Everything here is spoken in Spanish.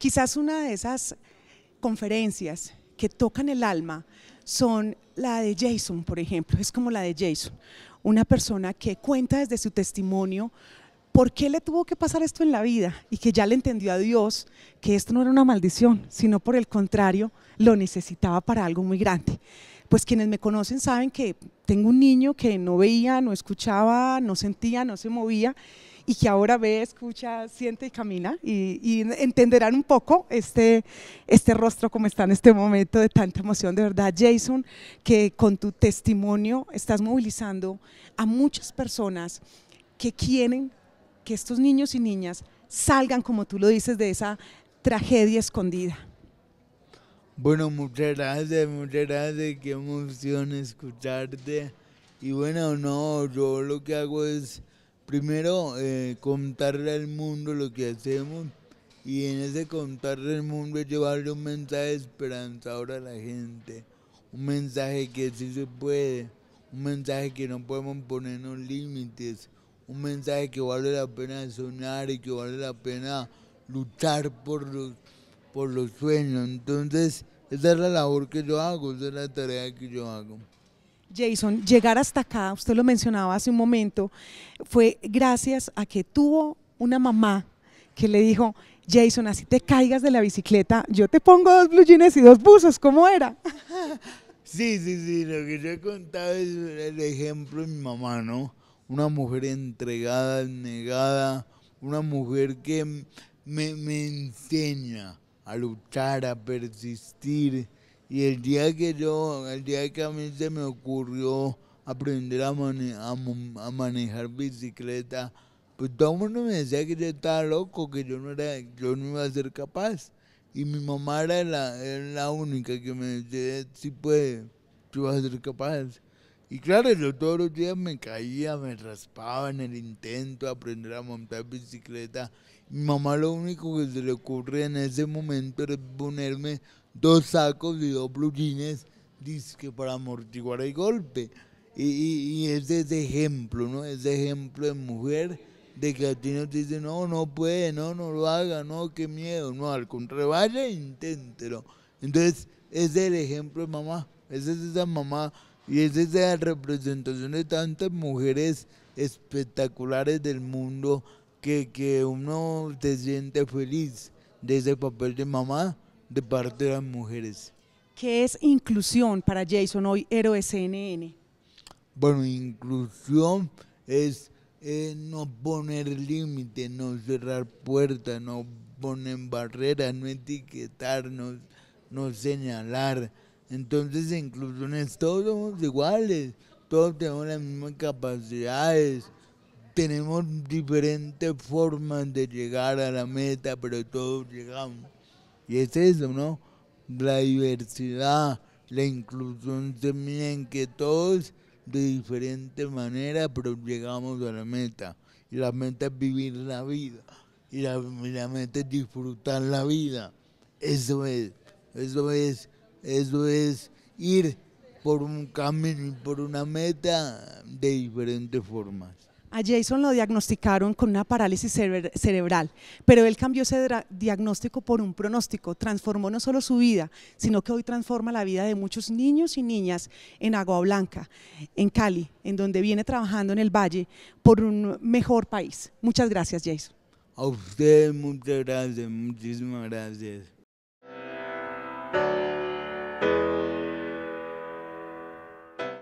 Quizás una de esas conferencias que tocan el alma son la de Jason, por ejemplo, es como la de Jason, una persona que cuenta desde su testimonio por qué le tuvo que pasar esto en la vida y que ya le entendió a Dios que esto no era una maldición, sino por el contrario, lo necesitaba para algo muy grande. Pues quienes me conocen saben que tengo un niño que no veía, no escuchaba, no sentía, no se movía y que ahora ve, escucha, siente y camina y, entenderán un poco este, este rostro como está en este momento de tanta emoción. De verdad, Jason, que con tu testimonio estás movilizando a muchas personas que quieren que estos niños y niñas salgan, como tú lo dices, de esa tragedia escondida. Bueno, muchas gracias, muchas gracias, qué emoción escucharte. Y bueno, no, yo lo que hago es primero eh, contarle al mundo lo que hacemos y en ese contarle al mundo es llevarle un mensaje de esperanza ahora a la gente, un mensaje que sí se puede, un mensaje que no podemos ponernos límites, un mensaje que vale la pena sonar y que vale la pena luchar por los, por los sueños. Entonces, esa es la labor que yo hago, esa es la tarea que yo hago. Jason, llegar hasta acá, usted lo mencionaba hace un momento, fue gracias a que tuvo una mamá que le dijo, Jason, así te caigas de la bicicleta, yo te pongo dos blue jeans y dos buzos, ¿cómo era? Sí, sí, sí, lo que yo he contado es el ejemplo de mi mamá, ¿no? Una mujer entregada, negada, una mujer que me enseña a luchar, a persistir, y el día que yo, el día que a mí se me ocurrió aprender a, manejar bicicleta, pues todo el mundo me decía que yo estaba loco, que yo no, era, yo no iba a ser capaz. Y mi mamá era la, única que me decía, sí puede, tú vas a ser capaz. Y claro, yo todos los días me caía, me raspaba en el intento de aprender a montar bicicleta. Mi mamá lo único que se le ocurre en ese momento era ponerme dos sacos y dos dice que para amortiguar el golpe. Y, ese es el ejemplo, ¿no? Es de ejemplo de mujer de que a ti no te dice, no, no puede, no, no lo haga, no, qué miedo. No, al contrario, vaya e inténtelo. Entonces, ese es el ejemplo de mamá. Esa es esa mamá y esa es la representación de tantas mujeres espectaculares del mundo que, que uno se siente feliz de ese papel de mamá de parte de las mujeres. ¿Qué es inclusión para Jason hoy, héroe CNN? Bueno, inclusión es eh, no poner límites, no cerrar puertas, no poner barreras, no etiquetarnos, no señalar. Entonces, inclusión es todos somos iguales, todos tenemos las mismas capacidades, tenemos diferentes formas de llegar a la meta, pero todos llegamos. Y es eso, ¿no? La diversidad, la inclusión también, que todos de diferente manera, pero llegamos a la meta. Y la meta es vivir la vida. Y la, meta es disfrutar la vida. Eso es, eso es, eso es ir por un camino y por una meta de diferentes formas. A Jason lo diagnosticaron con una parálisis cerebral, pero él cambió ese diagnóstico por un pronóstico, transformó no solo su vida, sino que hoy transforma la vida de muchos niños y niñas en Agua Blanca, en Cali, en donde viene trabajando en el Valle por un mejor país. Muchas gracias, Jason. A usted muchas gracias, muchísimas gracias.